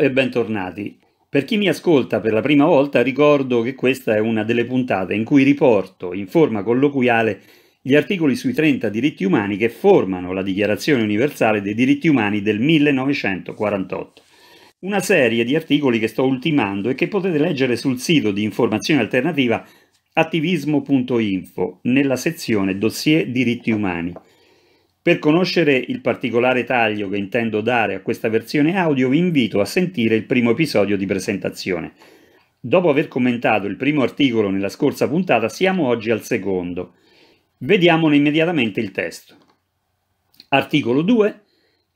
e bentornati. Per chi mi ascolta per la prima volta ricordo che questa è una delle puntate in cui riporto in forma colloquiale gli articoli sui 30 diritti umani che formano la Dichiarazione universale dei diritti umani del 1948. Una serie di articoli che sto ultimando e che potete leggere sul sito di informazione alternativa attivismo.info nella sezione dossier diritti umani. Per conoscere il particolare taglio che intendo dare a questa versione audio vi invito a sentire il primo episodio di presentazione. Dopo aver commentato il primo articolo nella scorsa puntata siamo oggi al secondo. Vediamone immediatamente il testo. Articolo 2.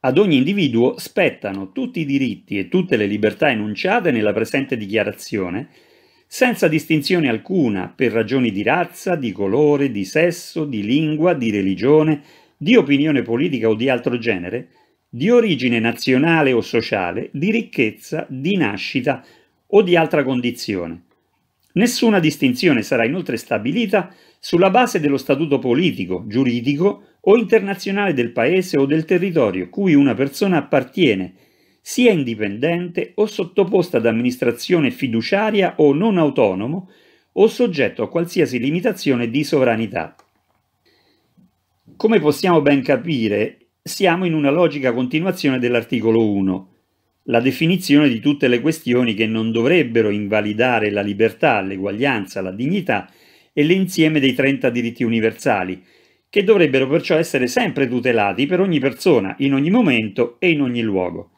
Ad ogni individuo spettano tutti i diritti e tutte le libertà enunciate nella presente dichiarazione, senza distinzione alcuna per ragioni di razza, di colore, di sesso, di lingua, di religione, di opinione politica o di altro genere, di origine nazionale o sociale, di ricchezza, di nascita o di altra condizione. Nessuna distinzione sarà inoltre stabilita sulla base dello statuto politico, giuridico o internazionale del paese o del territorio cui una persona appartiene, sia indipendente o sottoposta ad amministrazione fiduciaria o non autonomo o soggetto a qualsiasi limitazione di sovranità. Come possiamo ben capire, siamo in una logica continuazione dell'articolo 1, la definizione di tutte le questioni che non dovrebbero invalidare la libertà, l'eguaglianza, la dignità e l'insieme dei 30 diritti universali, che dovrebbero perciò essere sempre tutelati per ogni persona, in ogni momento e in ogni luogo.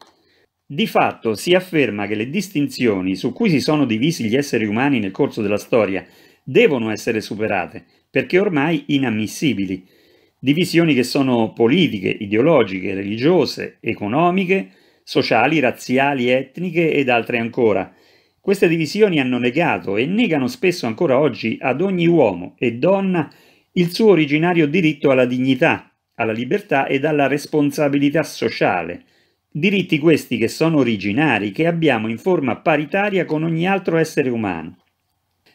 Di fatto si afferma che le distinzioni su cui si sono divisi gli esseri umani nel corso della storia devono essere superate, perché ormai inammissibili, divisioni che sono politiche, ideologiche, religiose, economiche, sociali, razziali, etniche ed altre ancora. Queste divisioni hanno negato e negano spesso ancora oggi ad ogni uomo e donna il suo originario diritto alla dignità, alla libertà ed alla responsabilità sociale. Diritti questi che sono originari, che abbiamo in forma paritaria con ogni altro essere umano.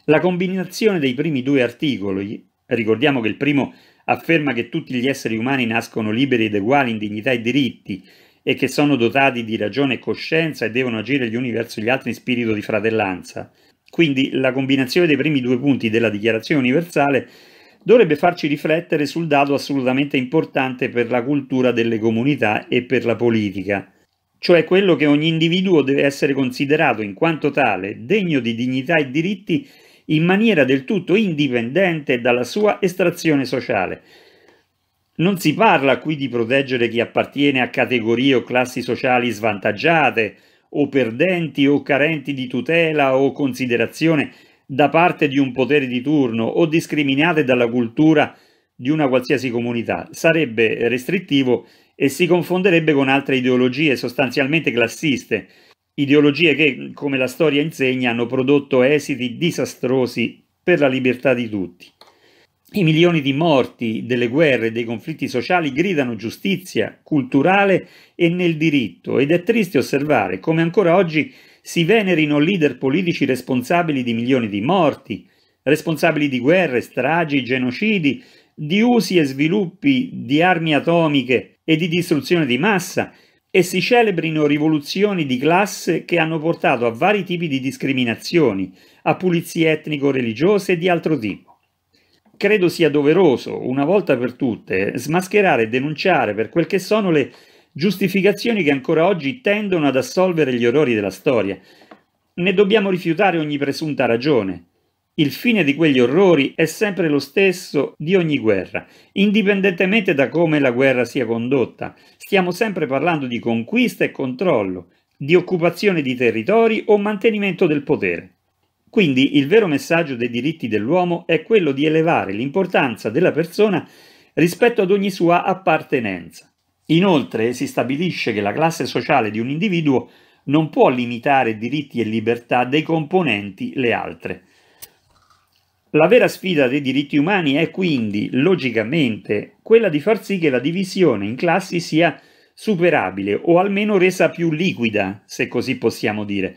La combinazione dei primi due articoli, ricordiamo che il primo afferma che tutti gli esseri umani nascono liberi ed uguali in dignità e diritti e che sono dotati di ragione e coscienza e devono agire gli uni verso gli altri in spirito di fratellanza. Quindi la combinazione dei primi due punti della Dichiarazione universale dovrebbe farci riflettere sul dato assolutamente importante per la cultura delle comunità e per la politica, cioè quello che ogni individuo deve essere considerato in quanto tale, degno di dignità e diritti in maniera del tutto indipendente dalla sua estrazione sociale. Non si parla qui di proteggere chi appartiene a categorie o classi sociali svantaggiate o perdenti o carenti di tutela o considerazione da parte di un potere di turno o discriminate dalla cultura di una qualsiasi comunità. Sarebbe restrittivo e si confonderebbe con altre ideologie sostanzialmente classiste ideologie che, come la storia insegna, hanno prodotto esiti disastrosi per la libertà di tutti. I milioni di morti delle guerre e dei conflitti sociali gridano giustizia culturale e nel diritto ed è triste osservare come ancora oggi si venerino leader politici responsabili di milioni di morti, responsabili di guerre, stragi, genocidi, di usi e sviluppi di armi atomiche e di distruzione di massa e si celebrino rivoluzioni di classe che hanno portato a vari tipi di discriminazioni, a pulizie etnico-religiose e di altro tipo. Credo sia doveroso, una volta per tutte, smascherare e denunciare per quel che sono le giustificazioni che ancora oggi tendono ad assolvere gli orrori della storia. Ne dobbiamo rifiutare ogni presunta ragione. Il fine di quegli orrori è sempre lo stesso di ogni guerra, indipendentemente da come la guerra sia condotta, Stiamo sempre parlando di conquista e controllo, di occupazione di territori o mantenimento del potere. Quindi il vero messaggio dei diritti dell'uomo è quello di elevare l'importanza della persona rispetto ad ogni sua appartenenza. Inoltre si stabilisce che la classe sociale di un individuo non può limitare diritti e libertà dei componenti le altre. La vera sfida dei diritti umani è quindi, logicamente, quella di far sì che la divisione in classi sia superabile o almeno resa più liquida, se così possiamo dire,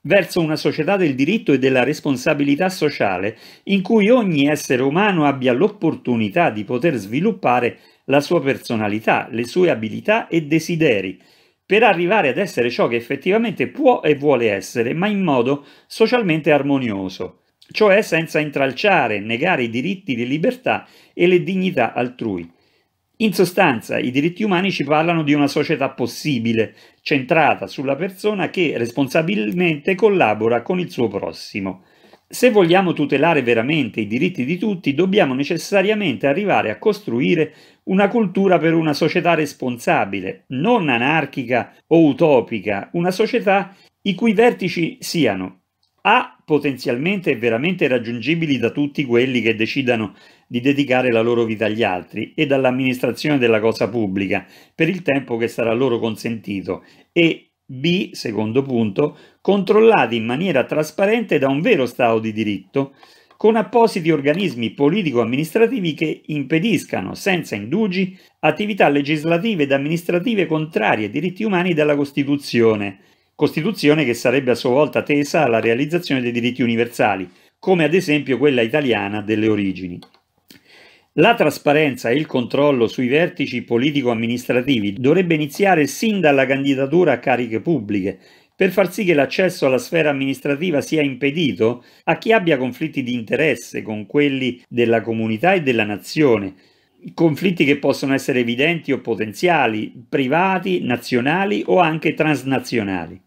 verso una società del diritto e della responsabilità sociale in cui ogni essere umano abbia l'opportunità di poter sviluppare la sua personalità, le sue abilità e desideri, per arrivare ad essere ciò che effettivamente può e vuole essere, ma in modo socialmente armonioso cioè senza intralciare, negare i diritti di libertà e le dignità altrui. In sostanza, i diritti umani ci parlano di una società possibile, centrata sulla persona che responsabilmente collabora con il suo prossimo. Se vogliamo tutelare veramente i diritti di tutti, dobbiamo necessariamente arrivare a costruire una cultura per una società responsabile, non anarchica o utopica, una società i cui vertici siano A potenzialmente e veramente raggiungibili da tutti quelli che decidano di dedicare la loro vita agli altri e dall'amministrazione della cosa pubblica per il tempo che sarà loro consentito e b, secondo punto, controllati in maniera trasparente da un vero Stato di diritto con appositi organismi politico-amministrativi che impediscano, senza indugi, attività legislative ed amministrative contrarie ai diritti umani della Costituzione, Costituzione che sarebbe a sua volta tesa alla realizzazione dei diritti universali, come ad esempio quella italiana delle origini. La trasparenza e il controllo sui vertici politico-amministrativi dovrebbe iniziare sin dalla candidatura a cariche pubbliche, per far sì che l'accesso alla sfera amministrativa sia impedito a chi abbia conflitti di interesse con quelli della comunità e della nazione, conflitti che possono essere evidenti o potenziali, privati, nazionali o anche transnazionali.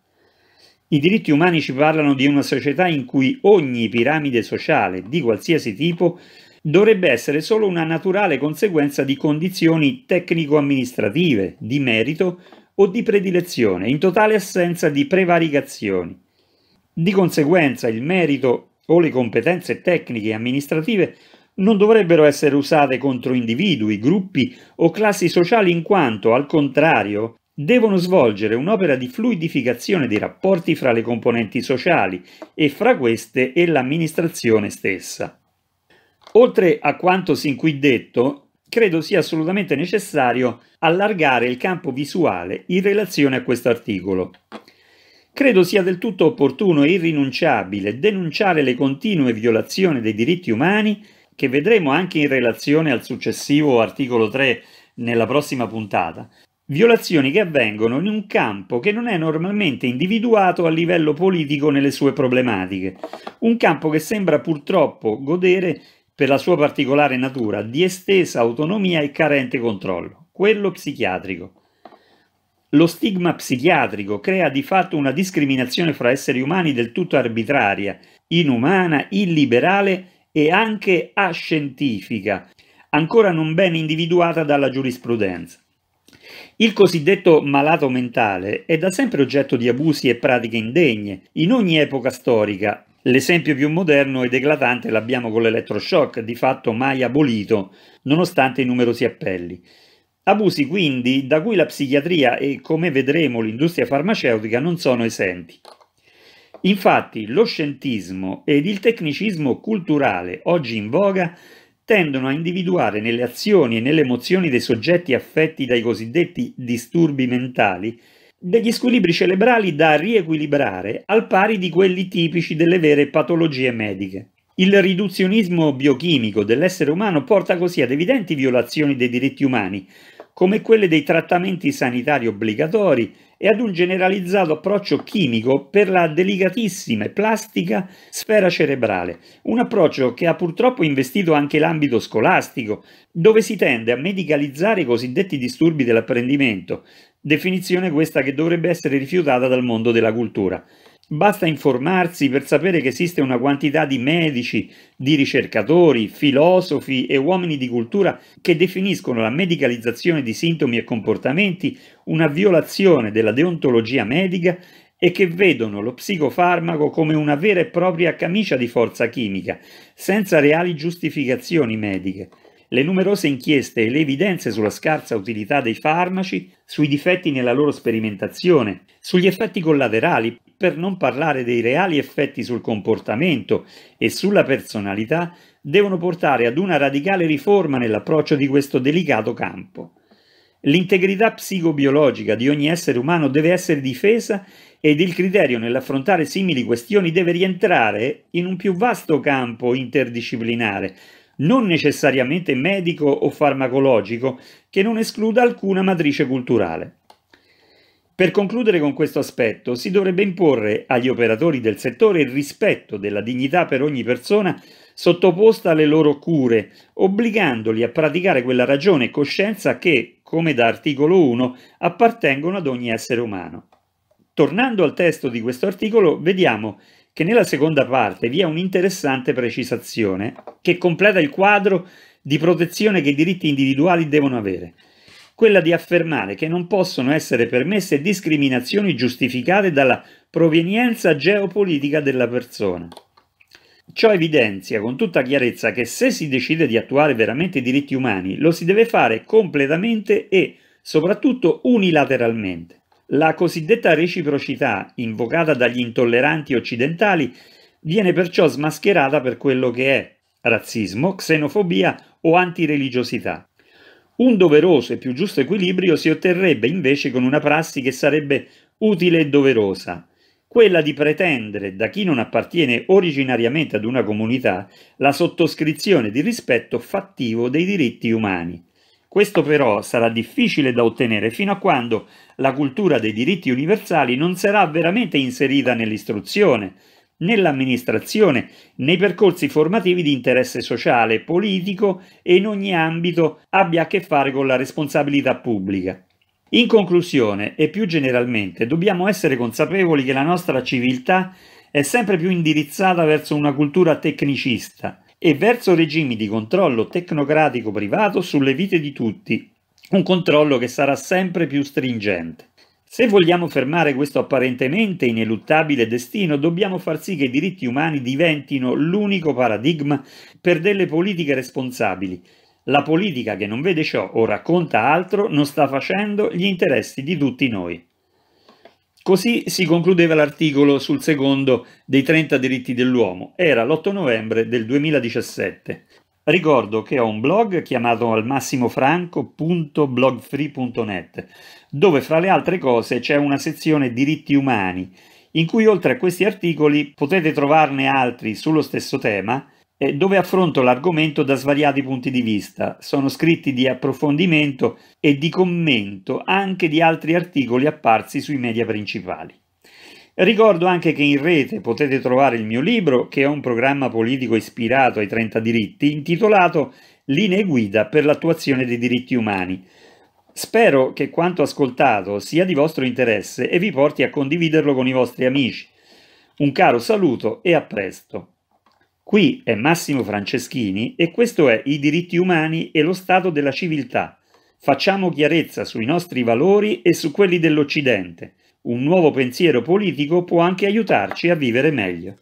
I diritti umani ci parlano di una società in cui ogni piramide sociale, di qualsiasi tipo, dovrebbe essere solo una naturale conseguenza di condizioni tecnico-amministrative, di merito o di predilezione, in totale assenza di prevaricazioni. Di conseguenza il merito o le competenze tecniche e amministrative non dovrebbero essere usate contro individui, gruppi o classi sociali in quanto, al contrario, devono svolgere un'opera di fluidificazione dei rapporti fra le componenti sociali e fra queste e l'amministrazione stessa. Oltre a quanto sin qui detto, credo sia assolutamente necessario allargare il campo visuale in relazione a questo articolo. Credo sia del tutto opportuno e irrinunciabile denunciare le continue violazioni dei diritti umani che vedremo anche in relazione al successivo articolo 3 nella prossima puntata, violazioni che avvengono in un campo che non è normalmente individuato a livello politico nelle sue problematiche, un campo che sembra purtroppo godere per la sua particolare natura di estesa autonomia e carente controllo, quello psichiatrico. Lo stigma psichiatrico crea di fatto una discriminazione fra esseri umani del tutto arbitraria, inumana, illiberale e anche ascientifica, ancora non ben individuata dalla giurisprudenza. Il cosiddetto malato mentale è da sempre oggetto di abusi e pratiche indegne, in ogni epoca storica. L'esempio più moderno ed eclatante l'abbiamo con l'elettroshock, di fatto mai abolito, nonostante i numerosi appelli. Abusi quindi da cui la psichiatria e, come vedremo, l'industria farmaceutica non sono esenti. Infatti lo scientismo ed il tecnicismo culturale oggi in voga tendono a individuare nelle azioni e nelle emozioni dei soggetti affetti dai cosiddetti disturbi mentali degli squilibri cerebrali da riequilibrare al pari di quelli tipici delle vere patologie mediche. Il riduzionismo biochimico dell'essere umano porta così ad evidenti violazioni dei diritti umani, come quelle dei trattamenti sanitari obbligatori e ad un generalizzato approccio chimico per la delicatissima e plastica sfera cerebrale, un approccio che ha purtroppo investito anche l'ambito scolastico, dove si tende a medicalizzare i cosiddetti disturbi dell'apprendimento, definizione questa che dovrebbe essere rifiutata dal mondo della cultura. Basta informarsi per sapere che esiste una quantità di medici, di ricercatori, filosofi e uomini di cultura che definiscono la medicalizzazione di sintomi e comportamenti una violazione della deontologia medica e che vedono lo psicofarmaco come una vera e propria camicia di forza chimica, senza reali giustificazioni mediche le numerose inchieste e le evidenze sulla scarsa utilità dei farmaci, sui difetti nella loro sperimentazione, sugli effetti collaterali, per non parlare dei reali effetti sul comportamento e sulla personalità, devono portare ad una radicale riforma nell'approccio di questo delicato campo. L'integrità psicobiologica di ogni essere umano deve essere difesa ed il criterio nell'affrontare simili questioni deve rientrare in un più vasto campo interdisciplinare, non necessariamente medico o farmacologico, che non escluda alcuna matrice culturale. Per concludere con questo aspetto, si dovrebbe imporre agli operatori del settore il rispetto della dignità per ogni persona sottoposta alle loro cure, obbligandoli a praticare quella ragione e coscienza che, come da articolo 1, appartengono ad ogni essere umano. Tornando al testo di questo articolo, vediamo che nella seconda parte vi è un'interessante precisazione che completa il quadro di protezione che i diritti individuali devono avere, quella di affermare che non possono essere permesse discriminazioni giustificate dalla provenienza geopolitica della persona. Ciò evidenzia con tutta chiarezza che se si decide di attuare veramente i diritti umani, lo si deve fare completamente e soprattutto unilateralmente. La cosiddetta reciprocità, invocata dagli intolleranti occidentali, viene perciò smascherata per quello che è razzismo, xenofobia o antireligiosità. Un doveroso e più giusto equilibrio si otterrebbe invece con una prassi che sarebbe utile e doverosa, quella di pretendere da chi non appartiene originariamente ad una comunità la sottoscrizione di rispetto fattivo dei diritti umani. Questo però sarà difficile da ottenere fino a quando la cultura dei diritti universali non sarà veramente inserita nell'istruzione, nell'amministrazione, nei percorsi formativi di interesse sociale, politico e in ogni ambito abbia a che fare con la responsabilità pubblica. In conclusione e più generalmente dobbiamo essere consapevoli che la nostra civiltà è sempre più indirizzata verso una cultura tecnicista, e verso regimi di controllo tecnocratico privato sulle vite di tutti, un controllo che sarà sempre più stringente. Se vogliamo fermare questo apparentemente ineluttabile destino, dobbiamo far sì che i diritti umani diventino l'unico paradigma per delle politiche responsabili. La politica che non vede ciò o racconta altro non sta facendo gli interessi di tutti noi. Così si concludeva l'articolo sul secondo dei 30 diritti dell'uomo. Era l'8 novembre del 2017. Ricordo che ho un blog chiamato almassimofranco.blogfree.net, dove fra le altre cose c'è una sezione diritti umani, in cui oltre a questi articoli potete trovarne altri sullo stesso tema dove affronto l'argomento da svariati punti di vista. Sono scritti di approfondimento e di commento anche di altri articoli apparsi sui media principali. Ricordo anche che in rete potete trovare il mio libro, che è un programma politico ispirato ai 30 diritti, intitolato Linee guida per l'attuazione dei diritti umani. Spero che quanto ascoltato sia di vostro interesse e vi porti a condividerlo con i vostri amici. Un caro saluto e a presto. Qui è Massimo Franceschini e questo è I diritti umani e lo stato della civiltà. Facciamo chiarezza sui nostri valori e su quelli dell'Occidente. Un nuovo pensiero politico può anche aiutarci a vivere meglio.